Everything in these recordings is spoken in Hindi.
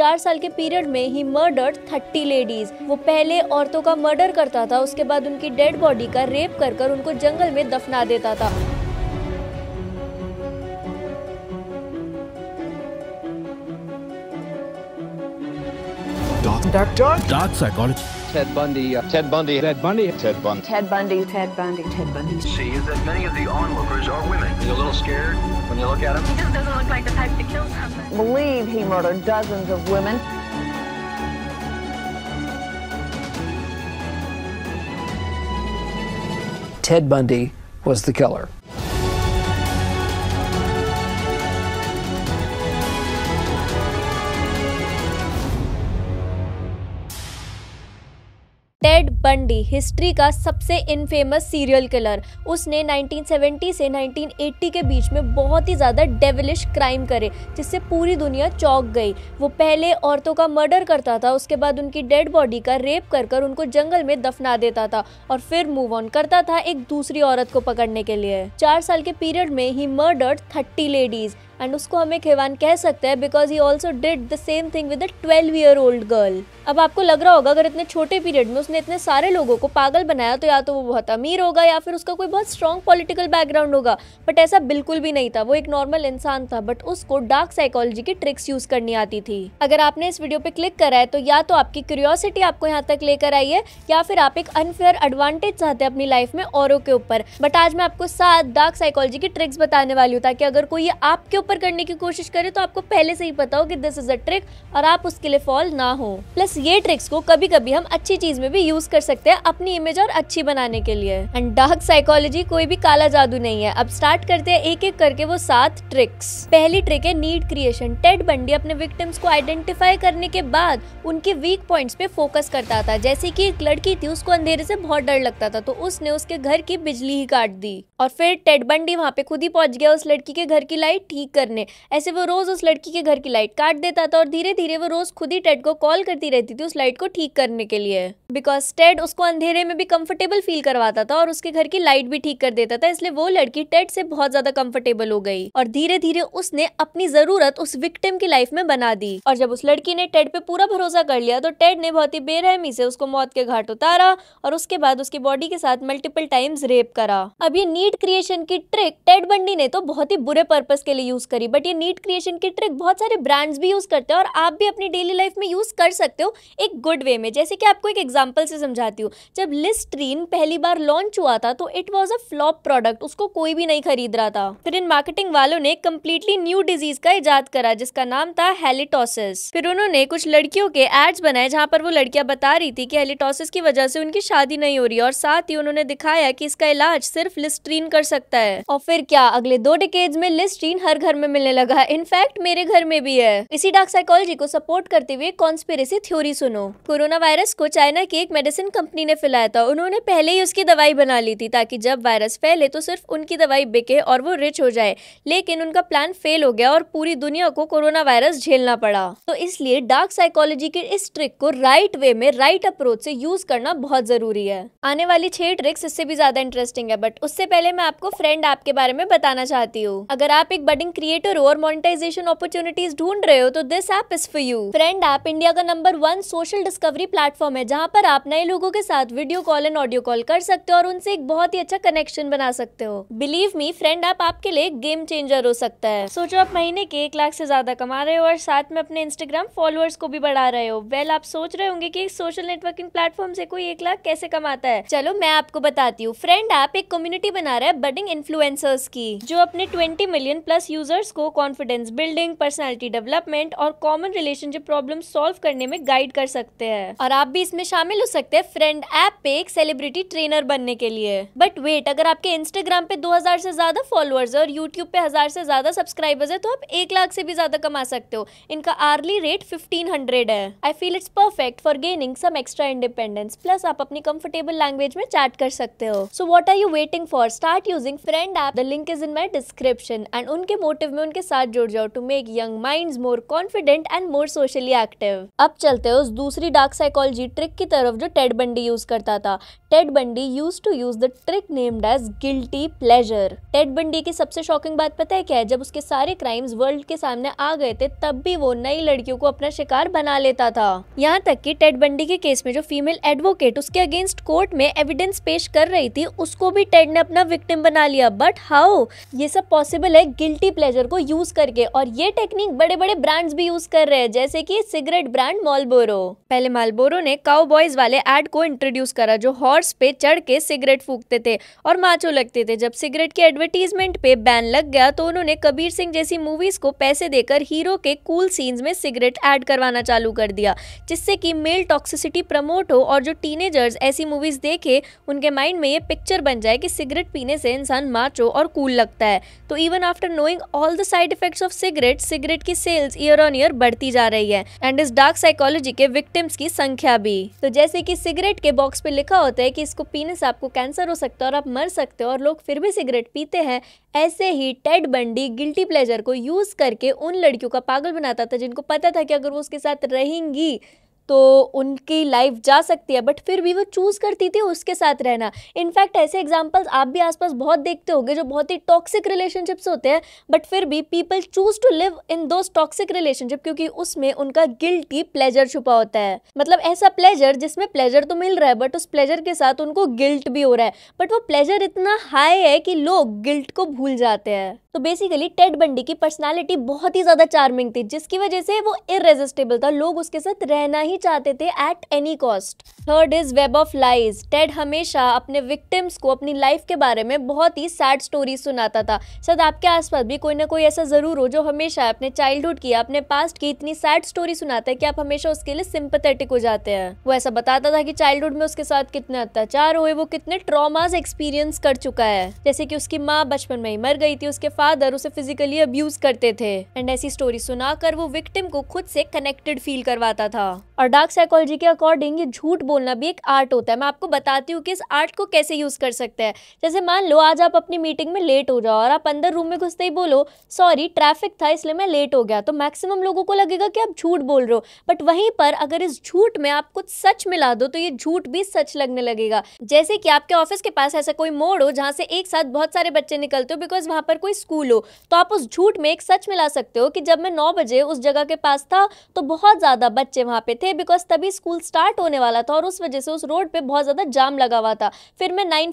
चार साल के पीरियड में ही मर्डर्ड थर्टी लेडीज वो पहले औरतों का मर्डर करता था उसके बाद उनकी डेड बॉडी का रेप कर कर उनको जंगल में दफना देता था Dark, dark, dark psychology. Ted Bundy. Uh, Ted Bundy. Ted Bundy. Ted Bundy. Ted Bundy. Ted Bundy. Ted Bundy. See is that many of the onlookers are women. You're a little scared when you look at him. He just doesn't look like the type to kill someone. believe he murdered dozens of women. Ted Bundy was the killer. Bundy history का सबसे इनफेमस सीरियल किलर उसने 1970 से 1980 के बीच में बहुत ही ज़्यादा डेविलिश क्राइम करे जिससे पूरी दुनिया चौक गई वो पहले औरतों का मर्डर करता था उसके बाद उनकी डेड बॉडी का रेप कर कर उनको जंगल में दफना देता था और फिर मूव ऑन करता था एक दूसरी औरत को पकड़ने के लिए चार साल के पीरियड में ही मर्डर्ड थर्टी लेडीज़ एंड उसको हम एक हेवान कह सकते हैं because he also did the same thing with a twelve year old girl अब आपको लग रहा होगा अगर इतने छोटे पीरियड में उसने इतने सारे लोगों को पागल बनाया तो या तो वो बहुत अमीर होगा या फिर उसका कोई बहुत स्ट्रॉन्ग पॉलिटिकल बैकग्राउंड होगा बट ऐसा बिल्कुल भी नहीं था वो एक नॉर्मल इंसान था बट उसको डार्क साइकोलॉजी की ट्रिक्स यूज करनी आती थी अगर आपने इस वीडियो पे क्लिक करा है तो या तो आपकी क्यूरियोसिटी आपको यहाँ तक लेकर आई है या फिर आप एक अनफेयर एडवांटेज चाहते हैं अपनी लाइफ में औरों के ऊपर बट आज मैं आपको सात डार्क साइकोलॉजी की ट्रिक्स बताने वाली हूँ ताकि अगर कोई आपके ऊपर ऊपर करने की कोशिश करें तो आपको पहले से ही पता हो कि दिस इज अ ट्रिक और आप उसके लिए फॉल ना हो प्लस ये ट्रिक्स को कभी कभी हम अच्छी चीज में भी यूज कर सकते हैं अपनी इमेज और अच्छी बनाने के लिए एंड डार्क साइकोलॉजी कोई भी काला जादू नहीं है अब स्टार्ट करते हैं एक एक करके वो सात ट्रिक्स पहली ट्रिक है नीड क्रिएशन टेड बंडी अपने विक्टिम्स को आइडेंटिफाई करने के बाद उनके वीक पॉइंट्स पे फोकस करता था जैसे कि एक लड़की थी उसको अंधेरे से बहुत डर लगता था तो उसने उसके घर की बिजली ही काट दी और फिर टेड बंडी वहाँ पे खुद ही पहुंच गया उस लड़की के घर की लाइट ठीक करने ऐसे वो रोज़ उस लड़की के घर की लाइट काट देता था और धीरे धीरे वो रोज़ खुद ही टेड को कॉल करती रहती थी उस लाइट को ठीक करने के लिए बिकॉज टेड उसको अंधेरे में भी कंफर्टेबल फील करवाता था और उसके घर की लाइट भी ठीक कर देता था इसलिए वो लड़की टेड से बहुत ज्यादा कंफर्टेबल हो गई और धीरे धीरे उसने अपनी जरूरत उस विक्टिम की लाइफ में बना दी और जब उस लड़की ने टेड पे पूरा भरोसा कर लिया तो टेड ने बहुत ही बेरहमी से उसको मौत के घाट उतारा और उसके बाद उसकी बॉडी के साथ मल्टीपल टाइम्स रेप करा अब ये नीट क्रिएशन की ट्रिक टेड बंडी ने तो बहुत ही बुरे पर्पज के लिए यूज करी बट ये नीट क्रिएशन की ट्रिक बहुत सारे ब्रांड्स भी यूज़ करते हैं और आप भी अपनी डेली लाइफ में यूज़ कर सकते हो एक गुड वे में जैसे कि आपको एक एग्जाम्पल से समझाती हूँ जब लिस्ट्रीन पहली बार लॉन्च हुआ था तो it was a flop product उसको कोई भी नहीं खरीद रहा था फिर इन मार्केटिंग वालों ने कम्प्लीटली न्यू डिजीज का ईजाद करा जिसका नाम था हेलीटोसिस फिर उन्होंने कुछ लड़कियों के एड्स बनाए जहाँ पर वो लड़कियाँ बता रही थी कि हेलीटोसिस की वजह से उनकी शादी नहीं हो रही और साथ ही उन्होंने दिखाया कि इसका इलाज सिर्फ लिस्ट्रीन कर सकता है और फिर क्या अगले दो डिकेज में लिस्ट्रीन हर घर घर में मिलने लगा है इनफैक्ट मेरे घर में भी है इसी डार्क साइकोलॉजी को सपोर्ट करते हुए कॉन्स्पेरेसी थ्योरी सुनो कोरोना वायरस को चाइना की एक मेडिसिन कंपनी ने फैलाया था उन्होंने पहले ही उसकी दवाई बना ली थी ताकि जब वायरस फैले तो सिर्फ उनकी दवाई बिके और वो रिच हो जाए लेकिन उनका प्लान फेल हो गया और पूरी दुनिया को कोरोना वायरस झेलना पड़ा तो इसलिए डार्क साइकोलॉजी के इस ट्रिक को राइट वे में राइट अप्रोच से यूज करना बहुत जरूरी है आने वाली छह ट्रिक्स इससे भी ज्यादा इंटरेस्टिंग है बट उससे पहले मैं आपको फ्रेंड ऐप के बारे में बताना चाहती हूँ अगर आप एक बडिंग क्रिएटर हो और मोनिटाइजेशन अपॉर्चुनिटीज ढूंढ रहे हो तो this app is for you friend app India का number one social discovery platform है जहाँ पर आप नए लोगों के साथ video call and audio call कर सकते हो और उनसे एक बहुत ही अच्छा कनेक्शन बना सकते हो बिलीव मी फ्रेंड ऐप आपके लिए गेम चेंजर हो सकता है सोचो आप महीने के एक लाख से ज्यादा कमा रहे हो और साथ में अपने इंस्टाग्राम फॉलोअर्स को भी बढ़ा रहे हो वेल आप सोच रहे होंगे की सोशल नेटवर्किंग प्लेटफॉर्म से कोई एक लाख कैसे कमाता है चलो मैं आपको बताती हूँ फ्रेंड ऐप एक कम्युनिटी बना रहा है बडिंग इन्फ्लुएंसर्स की जो अपने twenty million plus user users को कॉन्फिडेंस बिल्डिंग पर्सनैलिटी डेवलपमेंट और कॉमन रिलेशनशिप प्रॉब्लम सॉल्व करने में गाइड कर सकते हैं और आप भी इसमें शामिल हो सकते हैं फ्रेंड ऐप पे एक सेलिब्रिटी ट्रेनर बनने के लिए बट वेट अगर आपके इंस्टाग्राम पे 2000 से ज्यादा फॉलोअर्स है और यूट्यूब पे हजार से ज्यादा सब्सक्राइबर्स है तो आप एक लाख से भी ज्यादा कमा सकते हो इनका आर्ली रेट फिफ्टीन हंड्रेड है I feel it's perfect for gaining some extra independence plus आप अपनी कंफर्टेबल लैंग्वेज में चैट कर सकते हो so what are you waiting for start using friend app the link is in my description and उनके मोटिव मोटिव में उनके साथ जुड़ जाओ to make young mind more confident and more socially active अब चलते हैं उस दूसरी डार्क साइकोलॉजी ट्रिक की तरफ जो टेड बंडी यूज करता था Ted Bundy use to use the trick named as guilty pleasure Ted Bundy की सबसे शॉकिंग बात पता है क्या है जब उसके सारे क्राइम्स वर्ल्ड के सामने आ गए थे तब भी वो नई लड़कियों को अपना शिकार बना लेता था यहाँ तक कि टेड बंडी के केस में जो फीमेल एडवोकेट उसके अगेंस्ट कोर्ट में एविडेंस पेश कर रही थी उसको भी टेड ने अपना विक्टिम बना लिया बट हाउ ये सब पॉसिबल है गिल्टी प्लेजर प्रेशर को यूज करके और ये टेक्निक बड़े बड़े ब्रांड्स भी यूज कर रहे हैं जैसे कि सिगरेट ब्रांड मॉलबोरो पहले मॉलबोरो ने काउ बॉयज वाले एड को इंट्रोड्यूस करा जो हॉर्स पे चढ़ के सिगरेट फूकते थे और माचो लगते थे जब सिगरेट के एडवर्टीजमेंट पे बैन लग गया तो उन्होंने कबीर सिंह जैसी मूवीज को पैसे देकर हीरो के कूल सीन्स में सिगरेट ऐड करवाना चालू कर दिया जिससे कि मेल टॉक्सिसिटी प्रमोट हो और जो टीनेजर्स ऐसी मूवीज देखे उनके माइंड में ये पिक्चर बन जाए कि सिगरेट पीने से इंसान माचो और कूल लगता है तो even after knowing all the side effects of cigarette cigarette की सेल्स ईयर ऑन ईयर बढ़ती जा रही है एंड इस डार्क साइकोलॉजी के विक्टिम्स की संख्या भी तो जैसे कि सिगरेट के बॉक्स पे लिखा होता है कि इसको पीने से आपको कैंसर हो सकता है और आप मर सकते हो और लोग फिर भी सिगरेट पीते हैं ऐसे ही टेड बंडी गिल्टी प्लेजर को यूज करके उन लड़कियों का पागल बनाता था जिनको पता था कि अगर वो उसके साथ रहेंगी तो उनकी लाइफ जा सकती है बट फिर भी वो चूज़ करती थी उसके साथ रहना इनफैक्ट ऐसे एग्जाम्पल्स आप भी आसपास बहुत देखते होंगे जो बहुत ही टॉक्सिक रिलेशनशिप्स होते हैं बट फिर भी people choose to live in those toxic relationship क्योंकि उसमें उनका गिल्टी प्लेजर छुपा होता है मतलब ऐसा प्लेजर जिसमें प्लेजर तो मिल रहा है बट उस प्लेजर के साथ उनको गिल्ट भी हो रहा है बट वो प्लेजर इतना हाई है कि लोग गिल्ट को भूल जाते हैं तो बेसिकली टेड बंडी की पर्सनालिटी बहुत ही ज़्यादा चार्मिंग थी जिसकी वजह से वो इरेजिस्टेबल था लोग उसके साथ रहना ही चाहते थे at any cost third is web of lies Ted हमेशा अपने विक्टिम्स को अपनी लाइफ के बारे में बहुत ही सैड स्टोरी सुनाता था शायद आपके आसपास भी कोई ना कोई ऐसा ज़रूर हो जो हमेशा अपने चाइल्डहुड की अपने पास्ट की इतनी सैड स्टोरी सुनाता है कि आप हमेशा उसके लिए सिंपथेटिक हो जाते हैं वो ऐसा बताता था कि चाइल्डहुड में उसके साथ कितने अत्याचार हुए वो कितने ट्रॉमाज एक्सपीरियंस कर चुका है जैसे कि उसकी माँ बचपन में ही मर गई थी उसके फादर उसे फिजिकली अब्यूज करते थे एंड ऐसी स्टोरी सुनाकर वो विक्टिम को खुद से कनेक्टेड फील करवाता था और डार्क साइकोलॉजी के अकॉर्डिंग ये झूठ बोलना भी एक आर्ट होता है मैं आपको बताती हूँ कि इस आर्ट को कैसे यूज कर सकते हैं जैसे मान लो आज आप अपनी मीटिंग में लेट हो जाओ और आप अंदर रूम में घुसते ही बोलो सॉरी ट्रैफिक था इसलिए मैं लेट हो गया तो मैक्सिमम लोगों को लगेगा कि आप झूठ बोल रहे हो बट वहीं पर अगर इस झूठ में आप कुछ सच मिला दो तो ये झूठ भी सच लगने लगेगा जैसे कि आपके ऑफिस के पास ऐसा कोई मोड़ हो जहाँ से एक साथ बहुत सारे बच्चे निकलते हो बिकॉज वहाँ पर कोई स्कूल हो तो आप उस झूठ में एक सच मिला सकते हो कि जब मैं नौ बजे उस जगह के पास था तो बहुत ज़्यादा बच्चे वहाँ पे थे बिकॉज तभी स्कूल स्टार्ट होने वाला था और उस वजह से उस रोड पर बहुत ज़्यादा जाम लगा हुआ था फिर मैं नाइन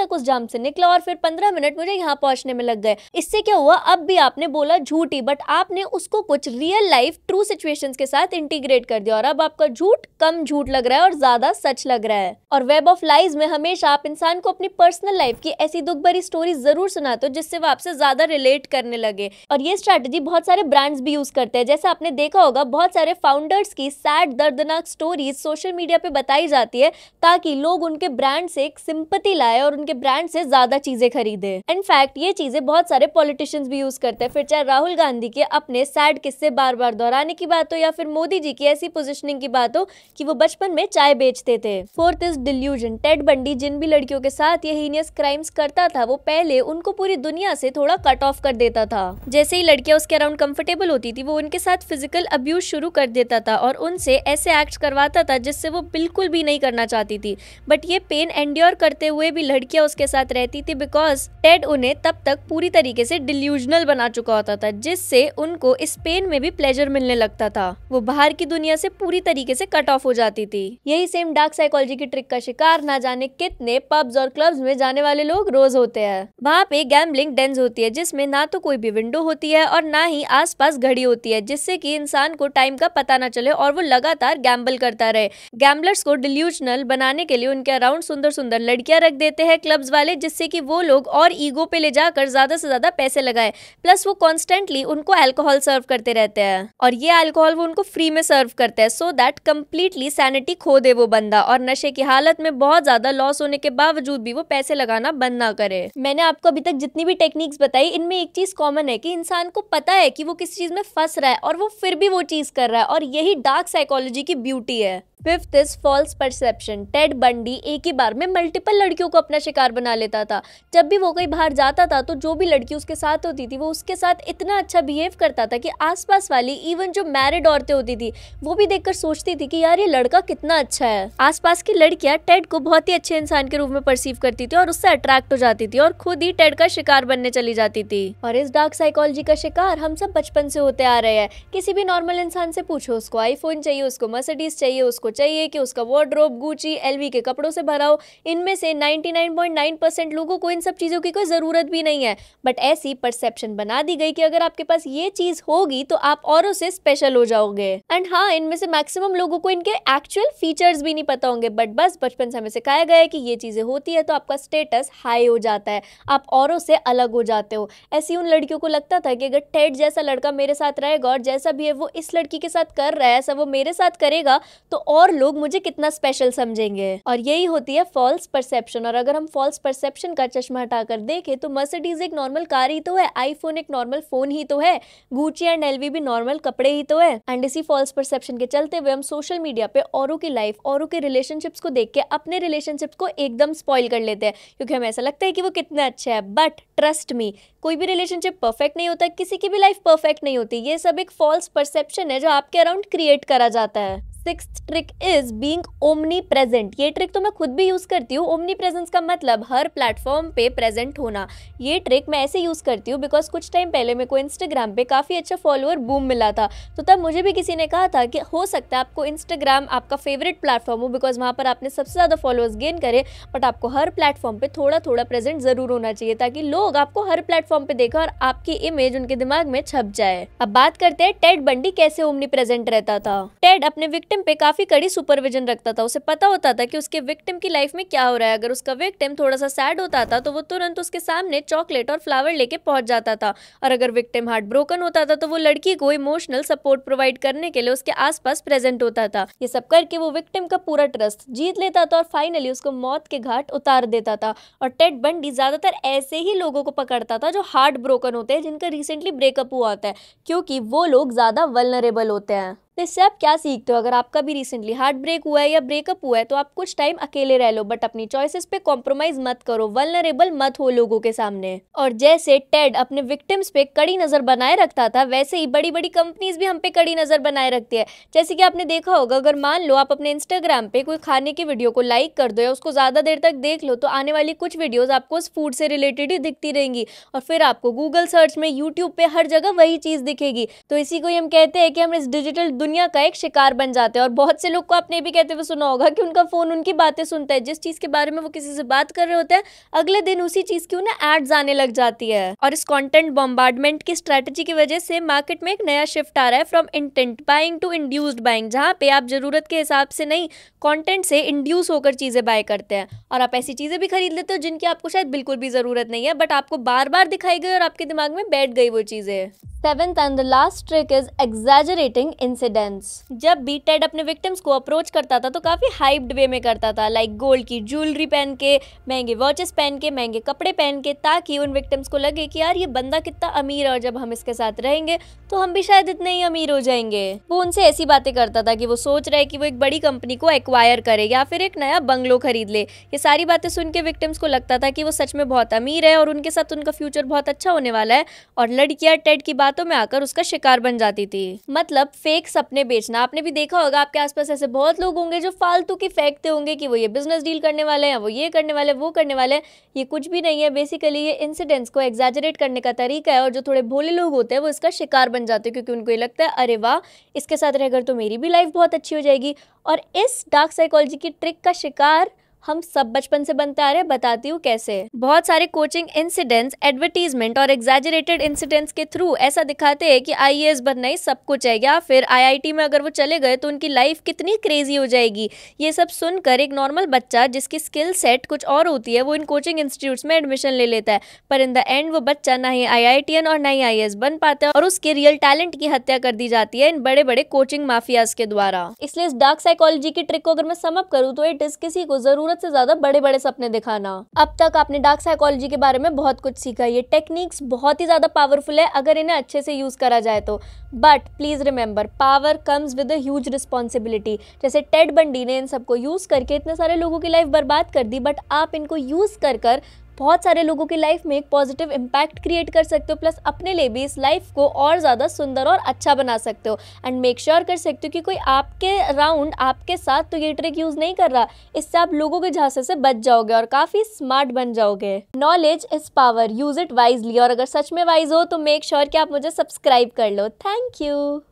तक उस जाम से निकला और फिर पंद्रह मिनट मुझे यहाँ पहुँचने में लग गए इससे क्या हुआ अब भी आपने बोला झूठ ही बट आपने उसको कुछ रियल लाइफ ट्रू सिचुएशन के साथ इंटीग्रेट कर दिया और अब आपका झूठ कम झूठ लग रहा है और ज़्यादा सच लग रहा है और वेब ऑफ लाइज में हमेशा आप इंसान को अपनी पर्सनल लाइफ की ऐसी दुख भरी स्टोरी जरूर सुनाते हो जिससे वो आपसे ज़्यादा ज़्यादा रिलेट करने लगे और ये स्ट्रेटेजी बहुत सारे ब्रांड्स भी यूज़ करते हैं जैसे आपने देखा होगा बहुत सारे फाउंडर्स की सैड दर्दनाक स्टोरीज सोशल मीडिया पे बताई जाती है ताकि लोग उनके ब्रांड से एक सिंपति लाए और उनके ब्रांड से ज़्यादा चीज़ें खरीदे इनफैक्ट ये चीज़ें बहुत सारे पॉलिटिशियंस भी यूज़ करते हैं फिर चाहे राहुल गांधी के अपने सैड किस्से बार बार दोहराने की बात हो या फिर मोदी जी की ऐसी पोजिशनिंग की बात हो कि वो बचपन में चाय बेचते थे fourth is delusion Ted Bundy जिन भी लड़कियों के साथ ये हीनियस क्राइम्स करता था वो पहले उनको पूरी दुनिया से थोड़ा कट ऑफ कर देता था जैसे ही लड़कियां उसके अराउंड कंफर्टेबल होती थी वो उनके साथ फिजिकल अब्यूज शुरू कर देता था और उनसे ऐसे एक्ट करवाता था जिससे वो बिल्कुल भी नहीं करना चाहती थी बट ये पेन एंड्योर करते हुए भी लड़कियां उसके साथ रहती थी बिकॉज टेड उन्हें तब तक पूरी तरीके से डिल्यूजनल बना चुका होता था जिससे उनको इस पेन में भी प्लेजर मिलने लगता था वो बाहर की दुनिया से पूरी तरीके से कट ऑफ हो जाती थी यही सेम डार्क साइकोलॉजी की ट्रिक का शिकार ना जाने कितने पब्स और क्लब्स में जाने वाले लोग रोज होते हैं वहाँ पे गैम्बलिंग डेंस होती है जिसमें ना तो कोई भी विंडो होती है और ना ही आसपास घड़ी होती है जिससे कि इंसान को टाइम का पता ना चले और वो लगातार गैम्बल करता रहे गैम्बलर्स को डिल्यूजनल बनाने के लिए उनके अराउंड सुंदर सुंदर लड़कियां रख देते हैं क्लब्स वाले जिससे कि वो लोग और ईगो पे ले जाकर ज्यादा से ज्यादा पैसे लगाए प्लस वो कॉन्स्टेंटली उनको एल्कोहल सर्व करते रहते हैं और ये एल्कोहल वो उनको फ्री में सर्व करते हैं सो दैट कम्प्लीटली सैनिटी खो दे वो बंदा और नशे की हालत में बहुत ज्यादा लॉस होने के बावजूद भी वो पैसे लगाना बंद ना करे मैंने आपको अभी तक जितनी भी टेक्निक्स बताई भाई इनमें एक चीज़ कॉमन है कि इंसान को पता है कि वो किस चीज़ में फंस रहा है और वो फिर भी वो चीज़ कर रहा है और यही डार्क साइकोलॉजी की ब्यूटी है fifth is false perception Ted Bundy एक ही बार में मल्टीपल लड़कियों को अपना शिकार बना लेता था जब भी वो कहीं बाहर जाता था तो जो भी लड़की उसके साथ होती थी वो उसके साथ इतना अच्छा बिहेव करता था कि आसपास वाली इवन जो मैरिड औरतें होती थी वो भी देखकर सोचती थी कि यार ये लड़का कितना अच्छा है आसपास की लड़कियां टेड को बहुत ही अच्छे इंसान के रूप में परसीव करती थी और उससे अट्रैक्ट हो जाती थी और खुद ही टेड का शिकार बनने चली जाती थी और इस डार्क साइकोलॉजी का शिकार हम सब बचपन से होते आ रहे हैं किसी भी नॉर्मल इंसान से पूछो उसको आईफोन चाहिए उसको मर्सिडीज चाहिए उसको आपको चाहिए कि उसका वार्ड्रोब गुची एलवी के कपड़ों से भरा हो इनमें से 99.9 परसेंट लोगों को इन सब चीज़ों की कोई ज़रूरत भी नहीं है बट ऐसी परसेप्शन बना दी गई कि अगर आपके पास ये चीज़ होगी तो आप औरों से स्पेशल हो जाओगे एंड हाँ इनमें से मैक्सिमम लोगों को इनके एक्चुअल फीचर्स भी नहीं पता होंगे बट बस बचपन से हमें सिखाया गया है कि ये चीज़ें होती है तो आपका स्टेटस हाई हो जाता है आप औरों से अलग हो जाते हो ऐसी उन लड़कियों को लगता था कि अगर टेड जैसा लड़का मेरे साथ रहेगा और जैसा भी है वो इस लड़की के साथ कर रहा है ऐसा वो मेरे साथ करेगा तो और लोग मुझे कितना स्पेशल समझेंगे और यही होती है फॉल्स परसेप्शन और अगर हम फॉल्स परसेप्शन का चश्मा हटाकर देखें तो मर्सिडीज एक नॉर्मल कार ही तो है आईफोन एक नॉर्मल फोन ही तो है गुची एंड एलवी भी नॉर्मल कपड़े ही तो है एंड इसी फॉल्स परसेप्शन के चलते हुए हम सोशल मीडिया पे औरों की लाइफ औरों के रिलेशनशिप्स को देख के अपने रिलेशनशिप्स को एकदम स्पॉइल कर लेते हैं क्योंकि हमें ऐसा लगता है कि वो कितना अच्छा है बट ट्रस्ट मी कोई भी रिलेशनशिप परफेक्ट नहीं होता किसी की भी लाइफ परफेक्ट नहीं होती ये सब एक फॉल्स परसेप्शन है जो आपके अराउंड क्रिएट करा जाता है six trick is being omnipresent ये ट्रिक तो मैं खुद भी यूज़ करती हूँ ओमनी प्रेजेंस का मतलब हर प्लेटफॉर्म पे प्रेजेंट होना ये ट्रिक मैं ऐसे यूज़ करती हूँ बिकॉज कुछ टाइम पहले मेरे को इंस्टाग्राम पे काफ़ी अच्छा फॉलोअर बूम मिला था तो तब मुझे भी किसी ने कहा था कि हो सकता है आपको इंस्टाग्राम आपका फेवरेट प्लेटफॉर्म हो बिकॉज वहाँ पर आपने सबसे ज़्यादा फॉलोअर्स गेन करे बट आपको हर प्लेटफॉर्म पर थोड़ा थोड़ा प्रेजेंट ज़रूर होना चाहिए ताकि लोग आपको हर प्लेटफॉर्म पर देखें और आपकी इमेज उनके दिमाग में छप जाए अब बात करते हैं टेड बंडी कैसे ओमनी प्रेजेंट रहता था टेड अपने विक्टिम विक्टिम पे काफ़ी कड़ी सुपरविजन रखता था उसे पता होता था कि उसके विक्टिम की लाइफ में क्या हो रहा है अगर उसका विक्टिम थोड़ा सा सैड होता था तो वो तुरंत उसके सामने चॉकलेट और फ्लावर लेके पहुंच जाता था और अगर विक्टिम हार्ट ब्रोकन होता था तो वो लड़की को इमोशनल सपोर्ट प्रोवाइड करने के लिए उसके आसपास प्रेजेंट होता था ये सब करके वो विक्टिम का पूरा ट्रस्ट जीत लेता था और फाइनली उसको मौत के घाट उतार देता था और टेड बंडी ज़्यादातर ऐसे ही लोगों को पकड़ता था जो हार्ट ब्रोकन होते हैं जिनका रिसेंटली ब्रेकअप हुआ होता है क्योंकि वो लोग ज़्यादा वलनरेबल होते हैं तो इससे आप क्या सीखते हो अगर आपका भी रिसेंटली हार्ट ब्रेक हुआ है या ब्रेकअप हुआ है तो आप कुछ टाइम अकेले रह लो बट अपनी चॉइसेस पे कॉम्प्रोमाइज मत करो वलनरेबल मत हो लोगों के सामने और जैसे टेड अपने विक्टिम्स पे कड़ी नजर बनाए रखता था वैसे ही बड़ी बड़ी कंपनीज भी हम पे कड़ी नजर बनाए रखती है जैसे कि आपने देखा होगा अगर मान लो आप अपने इंस्टाग्राम पे कोई खाने की वीडियो को लाइक कर दो या उसको ज़्यादा देर तक देख लो तो आने वाली कुछ वीडियोज़ आपको उस फूड से रिलेटेड ही दिखती रहेंगी और फिर आपको गूगल सर्च में यूट्यूब पे हर जगह वही चीज़ दिखेगी तो इसी को ही हम कहते हैं कि हम इस डिजिटल दुनिया का एक शिकार बन जाते हैं और बहुत से लोग को आपने भी कहते हुए सुना होगा कि उनका फ़ोन उनकी बातें सुनता है जिस चीज़ के बारे में वो किसी से बात कर रहे होते हैं अगले दिन उसी चीज़ की उन्हें एड्स आने लग जाती है और इस कॉन्टेंट बॉम्बार्डमेंट की स्ट्रेटेजी की वजह से मार्केट में एक नया शिफ्ट आ रहा है from intent buying to induced buying जहाँ पे आप ज़रूरत के हिसाब से नहीं कॉन्टेंट से इंड्यूस होकर चीज़ें बाय करते हैं और आप ऐसी चीज़ें भी खरीद लेते हो जिनकी आपको शायद बिल्कुल भी ज़रूरत नहीं है बट आपको बार बार दिखाई गई और आपके दिमाग में बैठ गई वो चीज़ें seventh and the last trick is exaggerating incidents जब भी टेड अपने विक्टिम्स को अप्रोच करता था तो काफ़ी हाइप्ड वे में करता था लाइक like गोल्ड की ज्वेलरी पहन के महंगे वॉचेस पहन के महंगे कपड़े पहन के ताकि उन विक्टिम्स को लगे कि यार ये बंदा कितना अमीर है और जब हम इसके साथ रहेंगे तो हम भी शायद इतने ही अमीर हो जाएंगे वो उनसे ऐसी बातें करता था कि वो सोच रहे कि वो एक बड़ी कंपनी को एक्वायर करे या फिर एक नया बंगलो खरीद ले ये सारी बातें सुन के विक्टिम्स को लगता था कि वो सच में बहुत अमीर है और उनके साथ उनका फ्यूचर बहुत अच्छा होने वाला है और लड़कियाँ टेड की बात बातों में आकर उसका शिकार बन जाती थी मतलब फेक सपने बेचना आपने भी देखा होगा आपके आसपास ऐसे बहुत लोग होंगे जो फालतू की फेंकते होंगे कि वो ये बिजनेस डील करने वाले हैं वो ये करने वाले वो करने वाले हैं ये कुछ भी नहीं है बेसिकली ये इंसिडेंट्स को एग्जैजरेट करने का तरीका है और जो थोड़े भोले लोग होते हैं वो इसका शिकार बन जाते हैं क्योंकि उनको ये लगता है अरे वाह इसके साथ रहकर तो मेरी भी लाइफ बहुत अच्छी हो जाएगी और इस डार्क साइकोलॉजी की ट्रिक का शिकार हम सब बचपन से बनते आ रहे हैं बताती हूँ कैसे बहुत सारे कोचिंग इंसिडेंट्स एडवर्टीजमेंट और एग्जेजरेटेड इंसिडेंट्स के थ्रू ऐसा दिखाते हैं कि आई बनना ही सब कुछ है या फिर आईआईटी में अगर वो चले गए तो उनकी लाइफ कितनी क्रेजी हो जाएगी ये सब सुनकर एक नॉर्मल बच्चा जिसकी स्किल सेट कुछ और होती है वो इन कोचिंग इंस्टीट्यूट में एडमिशन ले लेता है पर इन द एंड वो बच्चा ना ही आई और ना ही आई बन पाता है और उसके रियल टैलेंट की हत्या कर दी जाती है इन बड़े बड़े कोचिंग माफियाज के द्वारा इसलिए इस डार्क साइकोलॉजी की ट्रिक को अगर मैं समअप करूँ तो इट इज किसी को जरूर जरूरत से ज्यादा बड़े बड़े सपने दिखाना अब तक आपने डार्क साइकोलॉजी के बारे में बहुत कुछ सीखा ये टेक्निक्स बहुत ही ज्यादा पावरफुल है अगर इन्हें अच्छे से यूज करा जाए तो but please remember power comes with huge responsibility जैसे टेड बंडी ने इन सबको यूज करके इतने सारे लोगों की लाइफ बर्बाद कर दी बट आप इनको यूज कर कर बहुत सारे लोगों की लाइफ में एक पॉजिटिव इम्पैक्ट क्रिएट कर सकते हो प्लस अपने लिए भी इस लाइफ को और ज़्यादा सुंदर और अच्छा बना सकते हो एंड मेक श्योर कर सकते हो कि कोई आपके राउंड आपके साथ तो ये ट्रिक यूज़ नहीं कर रहा इससे आप लोगों के झांसे से बच जाओगे और काफ़ी स्मार्ट बन जाओगे knowledge is power use it wisely और अगर सच में वाइज हो तो मेक श्योर sure कि आप मुझे सब्सक्राइब कर लो थैंक यू